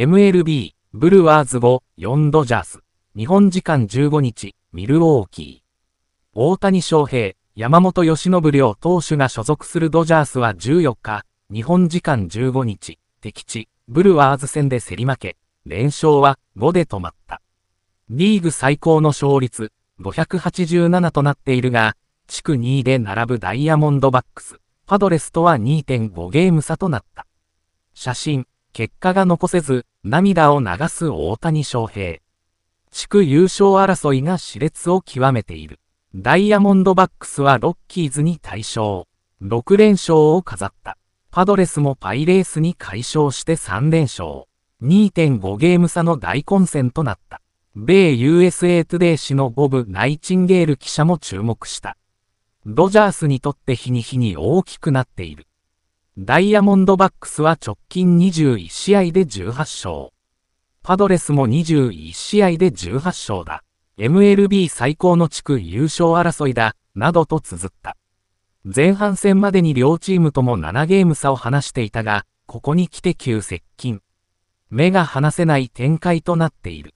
MLB、ブルワーズ5、4ドジャース。日本時間15日、ミルウォーキー。大谷翔平、山本由伸両投手が所属するドジャースは14日、日本時間15日、敵地、ブルワーズ戦で競り負け、連勝は5で止まった。リーグ最高の勝率、587となっているが、地区2位で並ぶダイヤモンドバックス、パドレスとは2.5ゲーム差となった。写真、結果が残せず、涙を流す大谷翔平。地区優勝争いが熾烈を極めている。ダイヤモンドバックスはロッキーズに大勝。6連勝を飾った。パドレスもパイレースに解消して3連勝。2.5ゲーム差の大混戦となった。米 USA トゥデイ氏のボブ・ナイチンゲール記者も注目した。ドジャースにとって日に日に大きくなっている。ダイヤモンドバックスは直近21試合で18勝。パドレスも21試合で18勝だ。MLB 最高の地区優勝争いだ、などと綴った。前半戦までに両チームとも7ゲーム差を離していたが、ここに来て急接近。目が離せない展開となっている。